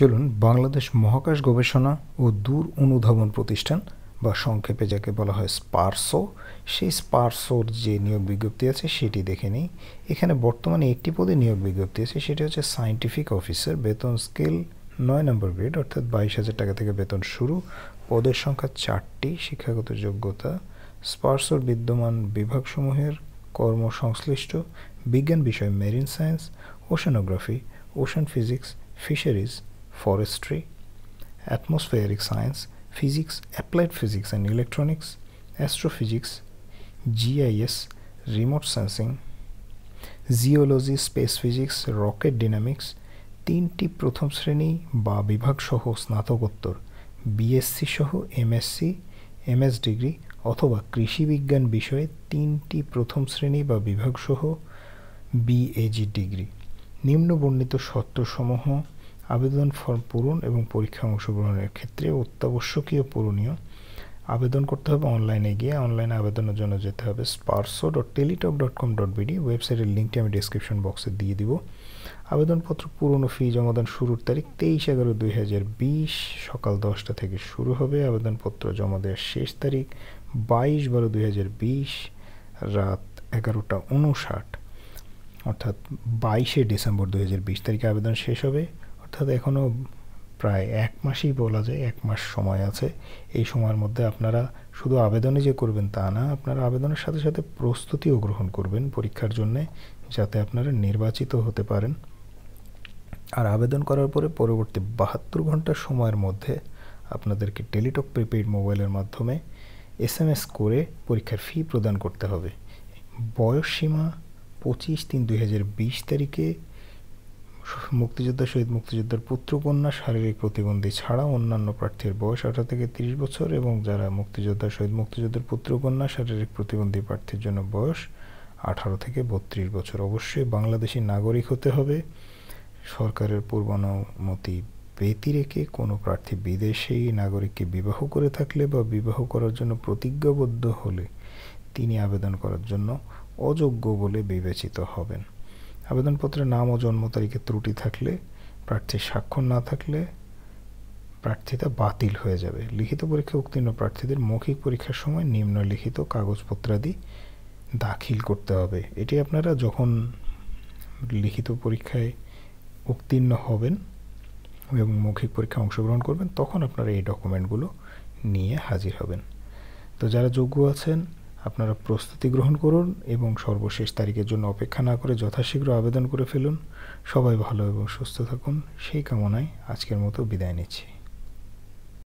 চলুন বাংলাদেশ মহাকাশ গবেষণা ও দূর অনুধাবন প্রতিষ্ঠান বা সংক্ষেপে যাকে বলা হয় স্পার্সো সেই স্পার্সোর যে নিয়োগ বিজ্ঞপ্তি আছে সেটি দেখে নিই এখানে বর্তমানে একটি পদে নিয়োগ বিজ্ঞপ্তি আছে সেটি হচ্ছে সায়েন্টিফিক অফিসার বেতন স্কেল নয় নম্বর গ্রেড অর্থাৎ বাইশ হাজার টাকা থেকে বেতন শুরু পদের সংখ্যা চারটি শিক্ষাগত যোগ্যতা স্পার্সোর বিদ্যমান বিভাগসমূহের কর্মসংশ্লিষ্ট বিজ্ঞান বিষয় marine science oceanography ocean physics fisheries forestry, atmospheric science, physics, applied physics and electronics, astrophysics, GIS, remote sensing, geology space physics rocket dynamics তিনটি প্রথম শ্রেণী বা বিভাগসহ স্নাতকোত্তর বিএসসি সহ এমএসসি এমএস ডিগ্রি অথবা কৃষি বিজ্ঞান বিষয়ে তিনটি প্রথম শ্রেণী বা বিভাগসহ বিএজি ডিগ্রি বর্ণিত সত্ত্বসমূহ আবেদন ফর্ম পূরণ এবং পরীক্ষা অংশগ্রহণের ক্ষেত্রে অত্যাবশ্যকীয় পূরণীয় আবেদন করতে হবে অনলাইনে গিয়ে অনলাইনে আবেদনের জন্য যেতে হবে SPARRSO dot Teletalk dot com dot BD ওয়েবসাইটের লিঙ্কটি আমি ডিসক্রিপশন বক্সে দিয়ে দিব আবেদনপত্র পুরনো ফি ফি জমাদান শুরুর তারিখ তেইশ এগারো দুই হাজার বিশ সকাল দশটা থেকে শুরু হবে আবেদনপত্র জমা দেওয়ার শেষ তারিখ বাইশ বারো দুই হাজার বিশ রাত এগারোটা উনষাট অর্থাৎ বাইশে ডিসেম্বর দু হাজার বিশ তারিখে আবেদন শেষ হবে অর্থাৎ এখনও প্রায় এক মাসই বলা যায় এক মাস সময় আছে এই সময়ের মধ্যে আপনারা শুধু আবেদনে যে করবেন তা না আপনারা আবেদনের সাথে সাথে প্রস্তুতিও গ্রহণ করবেন পরীক্ষার জন্যে যাতে আপনারা নির্বাচিত হতে পারেন আর আবেদন করার পরে পরবর্তী বাহাত্তর ঘন্টার সময়ের মধ্যে আপনাদেরকে টেলিটক প্রিপেইড মোবাইলের মাধ্যমে এস এম এস করে পরীক্ষার ফি প্রদান করতে হবে বয়স সীমা পঁচিশ তিন দুই হাজার বিশ তারিখে মুক্তিযোদ্ধা শহীদ মুক্তিযোদ্ধার পুত্র কন্যা শারীরিক প্রতিবন্ধী ছাড়া অন্যান্য প্রার্থীর বয়স আঠারো থেকে তিরিশ বছর এবং যারা মুক্তিযোদ্ধা শহীদ মুক্তিযোদ্ধার পুত্র কন্যা শারীরিক প্রতিবন্ধী প্রার্থীর জন্য বয়স আঠারো থেকে বত্রিশ বছর অবশ্যই বাংলাদেশি নাগরিক হতে হবে সরকারের পূর্বানুমতি ব্যতিরেকে কোনো প্রার্থী বিদেশেই নাগরিককে বিবাহ করে থাকলে বা বিবাহ করার জন্য প্রতিজ্ঞাবদ্ধ হলে তিনি আবেদন করার জন্য অযোগ্য বলে বিবেচিত হবেন আবেদনপত্রে নাম ও জন্ম তারিখে ত্রুটি থাকলে প্রার্থীর স্বাক্ষর না থাকলে প্রার্থিতা বাতিল হয়ে যাবে লিখিত পরীক্ষায় উত্তীর্ণ প্রার্থীদের মৌখিক পরীক্ষার সময় নিম্নলিখিত কাগজপত্রাদি দাখিল করতে হবে এটি আপনারা যখন লিখিত পরীক্ষায় উত্তীর্ণ হবেন এবং মৌখিক পরীক্ষায় অংশগ্রহণ করবেন তখন আপনারা এই ডকুমেন্টগুলো নিয়ে হাজির হবেন তো যারা যোগ্য আছেন আপনারা প্রস্তুতি গ্রহণ করুন এবং সর্বশেষ তারিখের জন্য অপেক্ষা না করে যথাশীঘ্র আবেদন করে ফেলুন সবাই ভালো এবং সুস্থ থাকুন সেই কামনায় আজকের মতো বিদায় নিচ্ছি